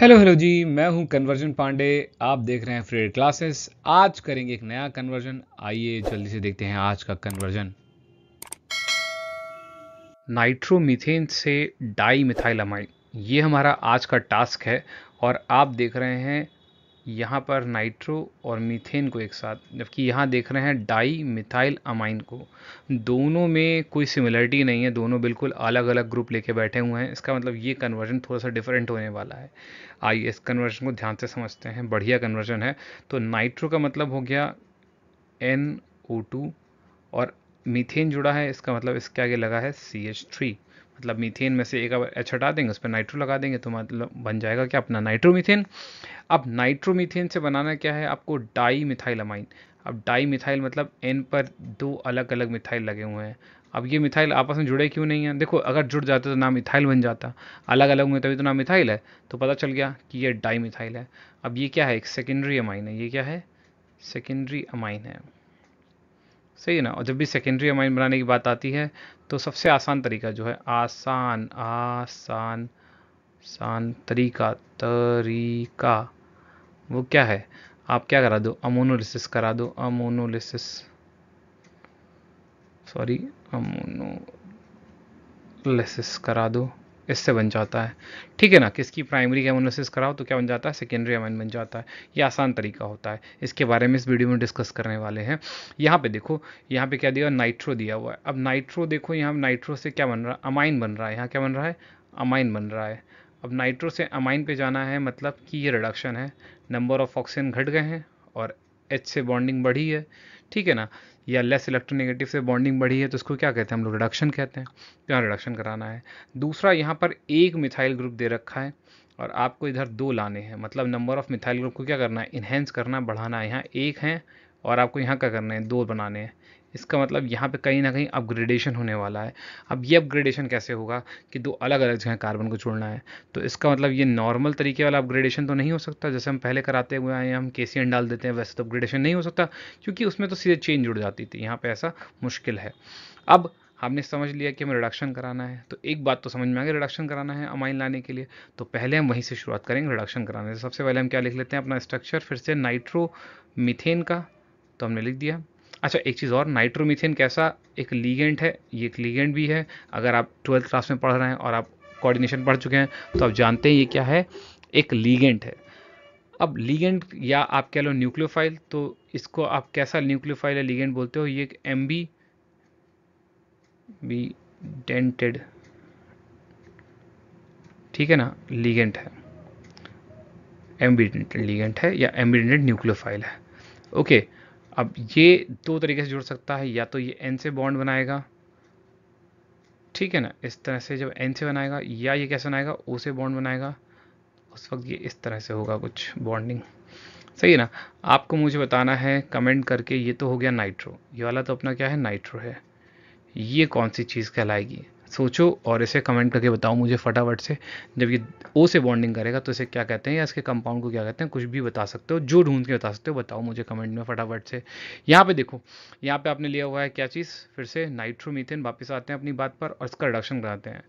hello hello जी मैं हूं conversion Pandey आप देख रहे हैं फ्रेड क्लासेस आज करेंगे एक नया कन्वर्जन आइए जल्दी से देखते हैं आज का कन्वर्जन नाइट्रोमीथेन से डाई मिथाइल अमाइन ये हमारा आज का टास्क है और आप देख रहे हैं यहाँ पर नाइट्रो और मीथेन को एक साथ जबकि यहाँ देख रहे हैं डाई मिथाइल अमाइन को दोनों में कोई सिमिलरिटी नहीं है दोनों बिल्कुल अलग अलग ग्रुप लेके बैठे हुए हैं इसका मतलब ये कन्वर्जन थोड़ा सा डिफरेंट होने वाला है आइए इस कन्वर्जन को ध्यान से समझते हैं बढ़िया कन्वर्जन है तो नाइट्रो का मतलब हो गया एन ओ टू और मीथेन जुड़ा है इसका मतलब इसके आगे लगा है सी एच थ्री मतलब मीथेन में से एक एच हटा देंगे उस पर नाइट्रो लगा देंगे तो मतलब बन जाएगा क्या अपना नाइट्रोमीथेन अब नाइट्रोमीथेन से बनाना क्या है आपको डाई मिथाइल अमाइन अब डाई मिथाइल मतलब एन पर दो अलग अलग मिथाइल लगे हुए हैं अब ये मिथाइल आपस में जुड़े क्यों नहीं है देखो अगर जुड़ जाते तो नाम इथाइल बन जाता अलग अलग में तभी तो नाम मिथाइल है तो पता चल गया कि ये डाई मिथाइल है अब ये क्या है एक सेकेंडरी अमाइन है ये क्या है सेकेंडरी अमाइन है सही है ना और जब भी सेकेंडरी अमाइन बनाने की बात आती है तो सबसे आसान तरीका जो है आसान आसान आसान तरीका तरीका वो क्या है आप क्या करा दो अमोनोलिसिस करा दो अमोनोलिसिस सॉरी अमोनोलिसिस करा दो इससे बन जाता है ठीक है ना किसकी प्राइमरी एमोनोलिसिस कराओ तो क्या बन जाता है सेकेंडरी अमाइन बन जाता है ये आसान तरीका होता है इसके बारे में इस वीडियो में डिस्कस करने वाले हैं यहाँ पे देखो यहाँ पे क्या दिया नाइट्रो दिया हुआ है अब नाइट्रो देखो यहाँ नाइट्रो से क्या बन रहा है अमाइन बन रहा है यहाँ क्या बन रहा है अमाइन बन रहा है अब नाइट्रो से अमाइन पे जाना है मतलब कि ये रिडक्शन है नंबर ऑफ ऑक्सीजन घट गए हैं और एच से बॉन्डिंग बढ़ी है ठीक है ना या लेस इलेक्ट्रोनेगेटिव से बॉन्डिंग बढ़ी है तो उसको क्या कहते हैं हम लोग रिडक्शन कहते हैं तो यहाँ रिडक्शन कराना है दूसरा यहाँ पर एक मिथाइल ग्रुप दे रखा है और आपको इधर दो लाने हैं मतलब नंबर ऑफ मिथाइल ग्रुप को क्या करना है इन्हेंस करना बढ़ाना है यहाँ एक है और आपको यहाँ क्या करना है दो बनाने हैं इसका मतलब यहाँ पे कहीं ना कहीं अपग्रेडेशन होने वाला है अब ये अपग्रेडेशन कैसे होगा कि दो अलग अलग जगह कार्बन को जोड़ना है तो इसका मतलब ये नॉर्मल तरीके वाला अपग्रेडेशन तो नहीं हो सकता जैसे हम पहले कराते हुए आए हम के डाल देते हैं वैसे तो अपग्रेडेशन नहीं हो सकता क्योंकि उसमें तो सीधे चेंज जुड़ जाती थी यहाँ पर ऐसा मुश्किल है अब हमने समझ लिया कि हमें रिडक्शन कराना है तो एक बात तो समझ में आ गई रिडक्शन कराना है अमाइन लाने के लिए तो पहले हम वहीं से शुरुआत करेंगे रिडक्शन कराने से सबसे पहले हम क्या लिख लेते हैं अपना स्ट्रक्चर फिर से नाइट्रो मिथेन का तो हमने लिख दिया अच्छा एक चीज़ और नाइट्रोमिथेन कैसा एक लीगेंट है ये एक लीगेंट भी है अगर आप ट्वेल्थ क्लास में पढ़ रहे हैं और आप कोऑर्डिनेशन पढ़ चुके हैं तो आप जानते हैं ये क्या है एक लीगेंट है अब लीगेंट या आप कह लो न्यूक्लियोफाइल तो इसको आप कैसा न्यूक्लियोफाइल या लीगेंट बोलते हो ये एक एम बी बी डेंटेड ठीक है ना लीगेंट है एम्बीडेंट लीगेंट है या एम्बीडेंट न्यूक्लियोफाइल है ओके अब ये दो तरीके से जुड़ सकता है या तो ये एन से बॉन्ड बनाएगा ठीक है ना इस तरह से जब एन से बनाएगा या ये कैसे बनाएगा ओ से बॉन्ड बनाएगा उस वक्त ये इस तरह से होगा कुछ बॉन्डिंग सही है ना आपको मुझे बताना है कमेंट करके ये तो हो गया नाइट्रो ये वाला तो अपना क्या है नाइट्रो है ये कौन सी चीज़ कहलाएगी सोचो और इसे कमेंट करके बताओ मुझे फटाफट से जब ये ओ से बॉन्डिंग करेगा तो इसे क्या कहते हैं या इसके कंपाउंड को क्या कहते हैं कुछ भी बता सकते हो जो ढूंढ के बता सकते हो बताओ मुझे कमेंट में फटाफट से यहाँ पे देखो यहाँ पे आपने लिया हुआ है क्या चीज़ फिर से नाइट्रोमीथेन वापस आते हैं अपनी बात पर और इसका रिडक्शन कराते हैं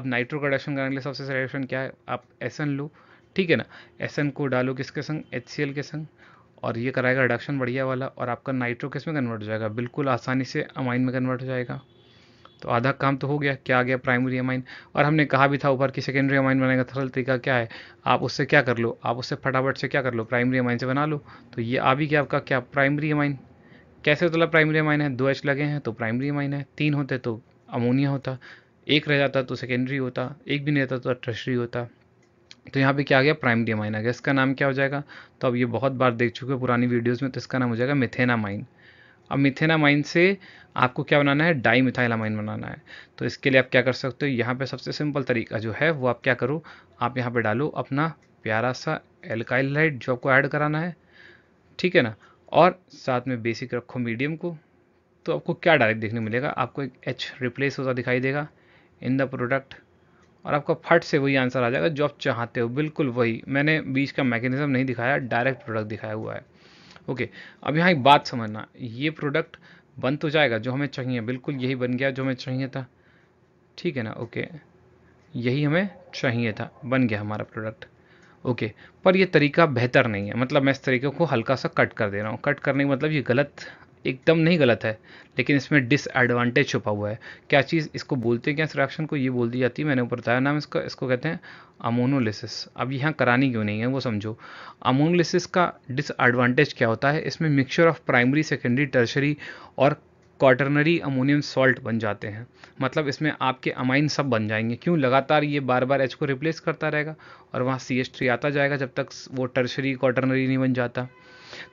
अब नाइट्रो का रिडक्शन कराने के लिए सबसे रिडक्शन क्या है आप एस लो ठीक है ना एस को डालो किसके संग एच के संग और ये कराएगा रिडक्शन बढ़िया वाला और आपका नाइट्रो किस में कन्वर्ट हो जाएगा बिल्कुल आसानी से अमाइन में कन्वर्ट हो जाएगा तो आधा काम तो हो गया क्या आ गया प्राइमरी अमाइन और हमने कहा भी था ऊपर कि सेकेंडरी अमाइन बनाने का सरल तरीका क्या है आप उससे क्या कर लो आप उससे फटाफट से क्या कर लो प्राइमरी अमाइन से बना लो तो ये आ भी गया आपका क्या प्राइमरी अमाइन कैसे होता प्राइमरी अमाइन है दो एच लगे हैं तो प्राइमरी अमाइन है तीन होते तो अमोनिया होता एक रह जाता तो सेकेंडरी होता एक भी नहीं रहता तो ट्रेशरी होता तो यहाँ पे क्या आ गया प्राइमरी अमाइन आ गया इसका नाम क्या हो जाएगा तो अब ये बहुत बार देख चुके हो पुरानी वीडियोज़ में तो इसका नाम हो जाएगा मिथेनामाइन अब मिथेनामाइन से आपको क्या बनाना है डाई मिथाइलामाइन बनाना है तो इसके लिए आप क्या कर सकते हो यहाँ पे सबसे सिंपल तरीका जो है वो आप क्या करो आप यहाँ पे डालो अपना प्यारा सा एल्काइलाइट जो आपको ऐड कराना है ठीक है ना और साथ में बेसिक रखो मीडियम को तो आपको क्या डायरेक्ट देखने मिलेगा आपको एक एच रिप्लेस होता दिखाई देगा इन द प्रोडक्ट और आपका फट से वही आंसर आ जाएगा जो आप चाहते हो बिल्कुल वही मैंने बीच का मैकेनिज़्म नहीं दिखाया डायरेक्ट प्रोडक्ट दिखाया हुआ है ओके अब यहाँ एक बात समझना ये प्रोडक्ट बन तो जाएगा जो हमें चाहिए बिल्कुल यही बन गया जो हमें चाहिए था ठीक है ना ओके यही हमें चाहिए था बन गया हमारा प्रोडक्ट ओके पर यह तरीका बेहतर नहीं है मतलब मैं इस तरीके को हल्का सा कट कर दे रहा हूँ कट करने का मतलब ये गलत एकदम नहीं गलत है लेकिन इसमें डिसएडवांटेज छुपा हुआ है क्या चीज़ इसको बोलते हैं क्या इस को ये बोल दी जाती है मैंने ऊपर बताया नाम इसका इसको कहते हैं अमोनोलिसिस अब यहाँ करानी क्यों नहीं है वो समझो अमोनोलिसिस का डिसएडवांटेज क्या होता है इसमें mixture of primary secondary tertiary और क्वार्टरनरी अमोनियम सॉल्ट बन जाते हैं मतलब इसमें आपके अमाइन सब बन जाएंगे क्यों लगातार ये बार बार एच को रिप्लेस करता रहेगा और वहाँ सी एच थ्री आता जाएगा जब तक वो टर्शरी क्वार्टरनरी नहीं बन जाता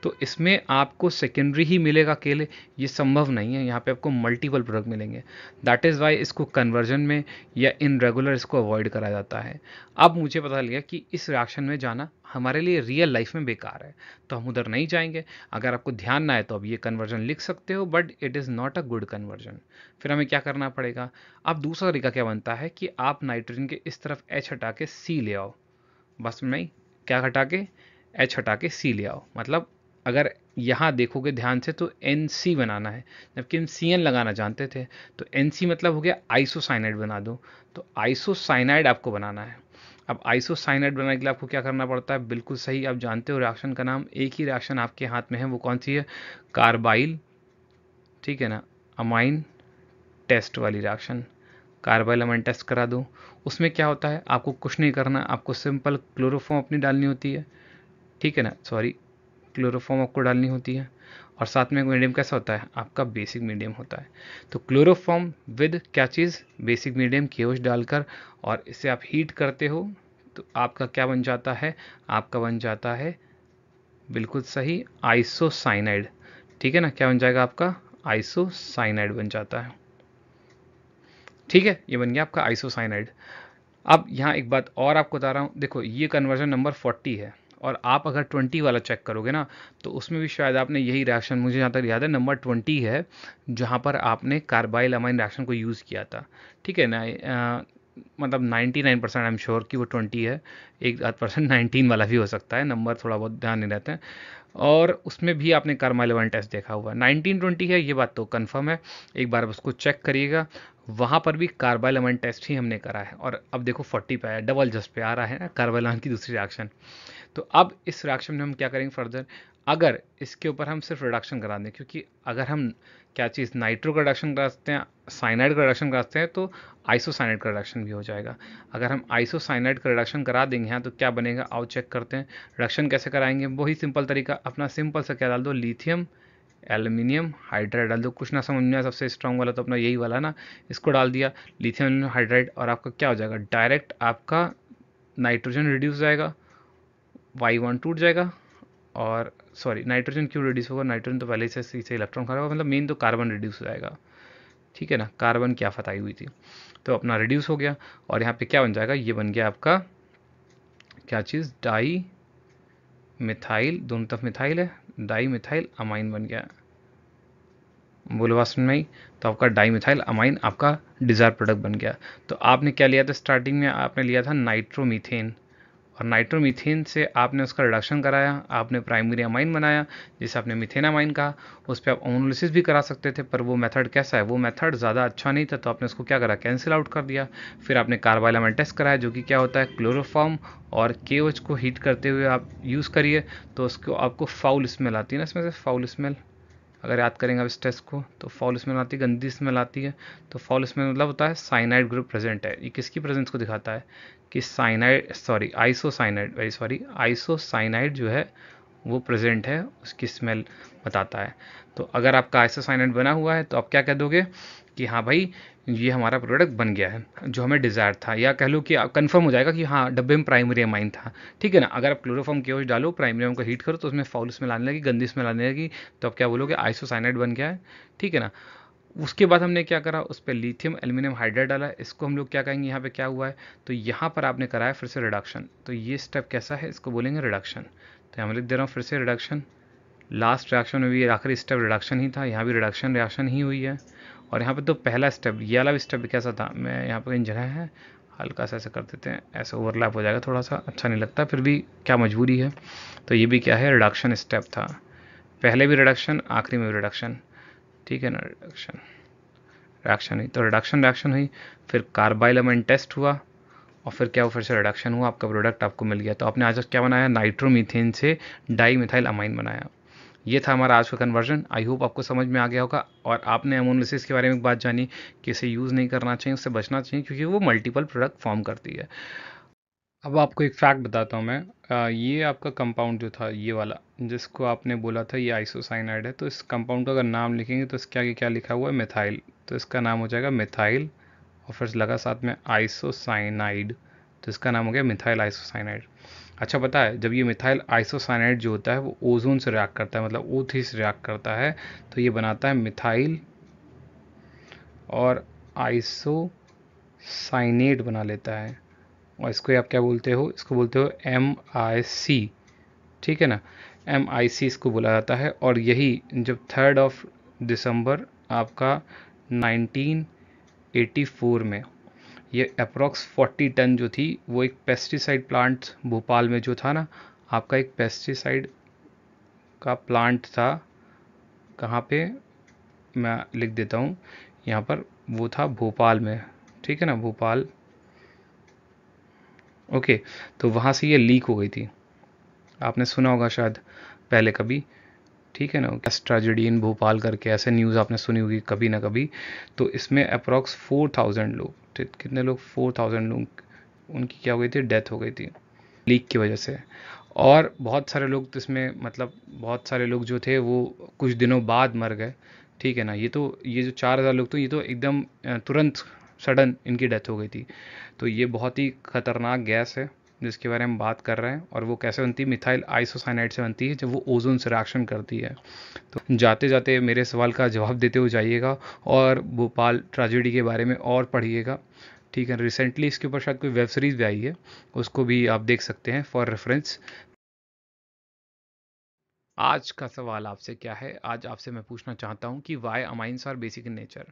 तो इसमें आपको सेकेंडरी ही मिलेगा अकेले ये संभव नहीं है यहाँ पे आपको मल्टीपल प्रोडक्ट मिलेंगे दैट इज़ वाई इसको कन्वर्जन में या इन रेगुलर इसको अवॉइड करा जाता है अब मुझे पता लग गया कि इस रिएक्शन में जाना हमारे लिए रियल लाइफ में बेकार है तो हम उधर नहीं जाएंगे अगर आपको ध्यान ना आए तो अब ये कन्वर्जन लिख सकते हो but it is not a good conversion फिर हमें क्या करना पड़ेगा अब दूसरा तरीका क्या बनता है कि आप नाइट्रोजन के इस तरफ एच हटा के सी ले आओ बस में क्या हटा के एच हटा के सी ले आओ मतलब अगर यहाँ देखोगे ध्यान से तो एन सी बनाना है जबकि हम सी एन लगाना जानते थे तो एन सी मतलब हो गया आइसोसाइनाइड बना दो तो आइसोसाइनाइड आपको बनाना है अब आइसोसाइनाइड बनाने के लिए आपको क्या करना पड़ता है बिल्कुल सही आप जानते हो रिएक्शन का नाम एक ही रिएक्शन आपके हाथ में है वो कौन सी है कार्बाइल ठीक है ना अमाइन टेस्ट वाली रिएक्शन कार्बाइल अमाइन टेस्ट करा दो उसमें क्या होता है आपको कुछ नहीं करना आपको सिंपल क्लोरोफॉर्म अपनी डालनी होती है ठीक है ना सॉरी क्लोरोफॉर्म आपको डालनी होती है और साथ में एक मीडियम कैसा होता है आपका बेसिक मीडियम होता है तो क्लोरोफॉर्म विद क्या चीज़ बेसिक मीडियम केओश डालकर और इसे आप हीट करते हो तो आपका क्या बन जाता है आपका बन जाता है बिल्कुल सही आइसोसाइनाइड ठीक है ना क्या बन जाएगा आपका आइसोसाइनाइड बन जाता है ठीक है ये बन गया आपका आइसोसाइनाइड अब यहाँ एक बात और आपको बता रहा हूँ देखो ये कन्वर्जन नंबर 40 है और आप अगर ट्वेंटी वाला चेक करोगे ना तो उसमें भी शायद आपने यही रिएक्शन मुझे जहाँ तक याद है नंबर ट्वेंटी है जहाँ पर आपने कार्बाइल अमाइन रिएक्शन को यूज़ किया था ठीक है ना आ, मतलब 99 परसेंट आई एम श्योर कि वो 20 है एक आध परसेंट नाइनटीन वाला भी हो सकता है नंबर थोड़ा बहुत ध्यान नहीं रहते हैं और उसमें भी आपने कार्माइलेवन टेस्ट देखा हुआ नाइनटीन ट्वेंटी है ये बात तो कंफर्म है एक बार उसको चेक करिएगा वहाँ पर भी अमाइन टेस्ट ही हमने करा है और अब देखो फोर्टी पे आया डबल जस्ट पे आ रहा है ना कार्बाइलेवन की दूसरी रिएक्शन तो अब इस रिएक्शन में हम क्या करेंगे फर्दर अगर इसके ऊपर हम सिर्फ रिडक्शन करा दें क्योंकि अगर हम क्या चीज़ नाइट्रो का रिडक्शन कराते हैं साइनाइड का रिडक्शन कराते हैं तो आइसोसाइनाइड का रिडक्शन भी हो जाएगा अगर हम आइसोसाइनाइड का रिडक्शन करा देंगे यहाँ तो क्या बनेगा आओ चेक करते हैं रिडक्शन कैसे कराएंगे वही सिंपल तरीका अपना सिंपल सा क्या डाल दो लिथियम एल्यूमिनियम हाइड्राइड डाल दो कुछ ना समझ में आया सबसे स्ट्रॉन्ग वाला तो अपना यही वाला ना इसको डाल दिया लिथियम हाइड्राइड और आपका क्या हो जाएगा डायरेक्ट आपका नाइट्रोजन रिड्यूस जाएगा वाई वन टूट जाएगा और सॉरी नाइट्रोजन क्यों रिड्यूस होगा नाइट्रोजन तो पहले से इसे इलेक्ट्रॉन खा रहा होगा मतलब मेन तो कार्बन रिड्यूस हो जाएगा ठीक है ना कार्बन क्या फताई हुई थी तो अपना रिड्यूस हो गया और यहाँ पे क्या बन जाएगा ये बन गया आपका क्या चीज़ डाई मिथाइल दोनों तरफ मिथाइल है डाई मिथाइल अमाइन बन गया बुलवास में ही तो आपका डाई मिथाइल अमाइन आपका डिज़ायर प्रोडक्ट बन गया तो आपने क्या लिया था स्टार्टिंग में आपने लिया था नाइट्रोमीथेन और नाइट्रोमीथेन से आपने उसका रिडक्शन कराया आपने प्राइमरी अमाइन बनाया जिसे आपने मिथेनामाइन कहा उस पर आप ओनोलिसिस भी करा सकते थे पर वो मेथड कैसा है वो मेथड ज़्यादा अच्छा नहीं था तो आपने उसको क्या करा कैंसिल आउट कर दिया फिर आपने टेस्ट कराया जो कि क्या होता है क्लोरोफॉर्म और के को हीट करते हुए आप यूज़ करिए तो उसको आपको फाउल स्मेल आती है ना इसमें से फाउल स्मेल अगर याद करेंगे आप इस टेस्ट को तो फॉल स्मेल आती है गंदी स्मेल आती है तो फॉल स्मेल मतलब होता है साइनाइड ग्रुप प्रेजेंट है ये किसकी प्रेजेंस को दिखाता है कि cyanide sorry isocyanide very sorry isocyanide जो है वो प्रेजेंट है उसकी स्मेल बताता है तो अगर आपका आइसोसाइनाइड बना हुआ है तो आप क्या कह दोगे कि हाँ भाई ये हमारा प्रोडक्ट बन गया है जो हमें डिज़ायर था या कह लो कि कंफर्म हो जाएगा कि हाँ डब्बे में प्राइमरी अमाइन था ठीक है ना अगर आप क्लोरोफॉर्म के डालो प्राइमरी एम को हीट करो तो उसमें फाउल स्मेल आने लगी गंदी स्मेल आने लगी तो आप क्या बोलोगे आइसोसाइनाइड बन गया है ठीक है ना उसके बाद हमने क्या करा उस पर लिथियम एल्यूमिनियम हाइड्रेट डाला इसको हम लोग क्या कहेंगे यहाँ पे क्या हुआ है तो यहाँ पर आपने कराया फिर से रिडक्शन तो ये स्टेप कैसा है इसको बोलेंगे रिडक्शन तो यहाँ लिख दे रहा हूँ फिर से रिडक्शन लास्ट रिएक्शन में भी आखिरी स्टेप रिडक्शन ही था यहाँ भी रिडक्शन रिएक्शन ही हुई है और यहाँ पे तो पहला स्टेप ये वाला भी स्टेप कैसा था मैं यहाँ पर इंजन है हल्का सा ऐसा कर देते हैं ऐसा ओवरलैप हो जाएगा थोड़ा सा अच्छा नहीं लगता फिर भी क्या मजबूरी है तो ये भी क्या है रिडक्शन स्टेप था पहले भी रिडक्शन आखिरी में भी रिडक्शन ठीक है ना रिडक्शन रिडक्शन हुई तो रिडक्शन रिडक्शन हुई फिर कार्बाइल अमाइन टेस्ट हुआ और फिर क्या हुआ फिर से रिडक्शन हुआ आपका प्रोडक्ट आपको मिल गया तो आपने आज क्या बनाया नाइट्रोमीथेन से डाई मिथाइल अमाइन बनाया ये था हमारा आज का कन्वर्जन आई होप आपको समझ में आ गया होगा और आपने एमोनलिसिस के बारे में बात जानी कि इसे यूज़ नहीं करना चाहिए उससे बचना चाहिए क्योंकि वो मल्टीपल प्रोडक्ट फॉर्म करती है अब आपको एक फैक्ट बताता हूँ मैं ये आपका कंपाउंड जो था ये वाला जिसको आपने बोला था ये आइसोसाइनाइड है तो इस कंपाउंड का अगर नाम लिखेंगे तो इसके आगे क्या लिखा हुआ है मिथाइल तो इसका नाम हो जाएगा मिथाइल और फिर लगा साथ में आइसोसाइनाइड तो इसका नाम हो गया मिथाइल आइसोसाइनाइड अच्छा पता है जब ये मिथाइल आइसोसाइनाइड जो होता है वो ओजोन से रिएक्ट करता है मतलब ओ थ्री से रिएक्ट करता है तो ये बनाता है मिथाइल और आइसोसाइनेट बना लेता है और इसको आप क्या बोलते हो इसको बोलते हो एम आई सी ठीक है ना एम आई सी इसको बोला जाता है और यही जब थर्ड ऑफ दिसंबर आपका 1984 में ये अप्रॉक्स 40 टन जो थी वो एक पेस्टिसाइड प्लांट भोपाल में जो था ना आपका एक पेस्टिसाइड का प्लांट था कहाँ पे मैं लिख देता हूँ यहाँ पर वो था भोपाल में ठीक है ना भोपाल ओके तो वहाँ से ये लीक हो गई थी आपने सुना होगा शायद पहले कभी ठीक है ना कैस इन भोपाल करके ऐसे न्यूज़ आपने सुनी होगी कभी ना कभी तो इसमें अप्रॉक्स फोर थाउजेंड लोग कितने लोग फोर थाउजेंड लोग उनकी क्या हो गई थी डेथ हो गई थी लीक की वजह से और बहुत सारे लोग तो इसमें मतलब बहुत सारे लोग जो थे वो कुछ दिनों बाद मर गए ठीक है ना ये तो ये जो चार हज़ार लोग तो ये तो एकदम तुरंत सडन इनकी डेथ हो गई थी तो ये बहुत ही ख़तरनाक गैस है जिसके बारे में बात कर रहे हैं और वो कैसे बनती है मिथाइल आइसोसाइनाइड से बनती है जब वो ओजोन से रिएक्शन करती है तो जाते जाते मेरे सवाल का जवाब देते हुए जाइएगा और भोपाल ट्रेजिडी के बारे में और पढ़िएगा ठीक है रिसेंटली इसके ऊपर शायद कोई वेब सीरीज़ भी आई है उसको भी आप देख सकते हैं फॉर रेफरेंस आज का सवाल आपसे क्या है आज आपसे मैं पूछना चाहता हूँ कि why amines are basic in nature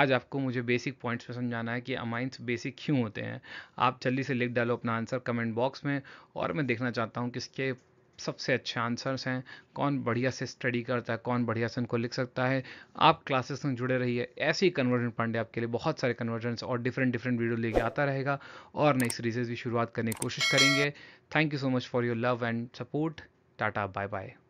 आज आपको मुझे बेसिक पॉइंट्स में समझाना है कि अमाइंस बेसिक क्यों होते हैं आप जल्दी से लिख डालो अपना आंसर कमेंट बॉक्स में और मैं देखना चाहता हूँ किसके सबसे अच्छे आंसर्स हैं कौन बढ़िया से स्टडी करता है कौन बढ़िया से उनको लिख सकता है आप क्लासेस में जुड़े रहिए ऐसे ही कन्वर्जन पांडे आपके लिए बहुत सारे कन्वर्जन्स और डिफरेंट डिफरेंट वीडियो लेके आता रहेगा और नई सीरीज़ की शुरुआत करने की कोशिश करेंगे thank you so much for your love and support tata bye bye